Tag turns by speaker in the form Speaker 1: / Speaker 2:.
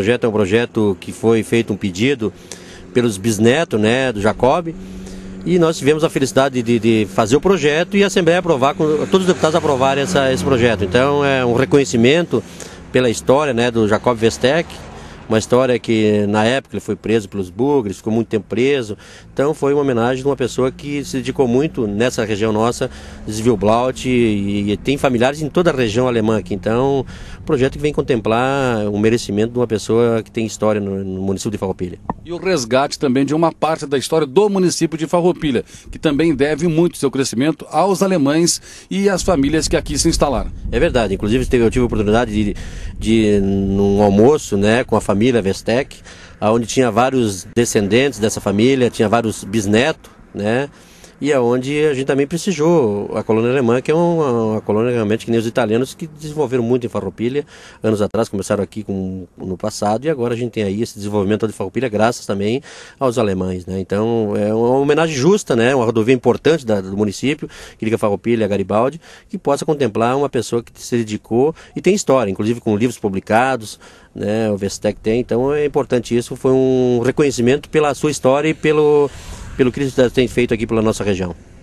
Speaker 1: O projeto é um projeto que foi feito um pedido pelos bisnetos né, do Jacob e nós tivemos a felicidade de, de fazer o projeto e a Assembleia aprovar, todos os deputados aprovarem essa, esse projeto. Então é um reconhecimento pela história né, do Jacob Vestec uma história que na época ele foi preso pelos bugres, ficou muito tempo preso. Então foi uma homenagem de uma pessoa que se dedicou muito nessa região nossa, Zwieblaut, e, e tem familiares em toda a região alemã aqui. Então, um projeto que vem contemplar o merecimento de uma pessoa que tem história no, no município de Farroupilha.
Speaker 2: E o resgate também de uma parte da história do município de Farroupilha, que também deve muito seu crescimento aos alemães e às famílias
Speaker 1: que aqui se instalaram. É verdade, inclusive eu tive a oportunidade de, de num almoço né, com a família família Vestec, onde tinha vários descendentes dessa família, tinha vários bisnetos, né? e aonde é a gente também precisou a colônia alemã, que é uma, uma, colônia realmente que nem os italianos que desenvolveram muito em Farroupilha, anos atrás começaram aqui com, no passado e agora a gente tem aí esse desenvolvimento de Farroupilha graças também aos alemães, né? Então é uma homenagem justa, né? Uma rodovia importante da, do município que liga Farroupilha a Garibaldi, que possa contemplar uma pessoa que se dedicou e tem história, inclusive com livros publicados, né? O Vestec tem, então é importante isso, foi um reconhecimento pela sua história e pelo pelo que eles têm feito aqui pela nossa região.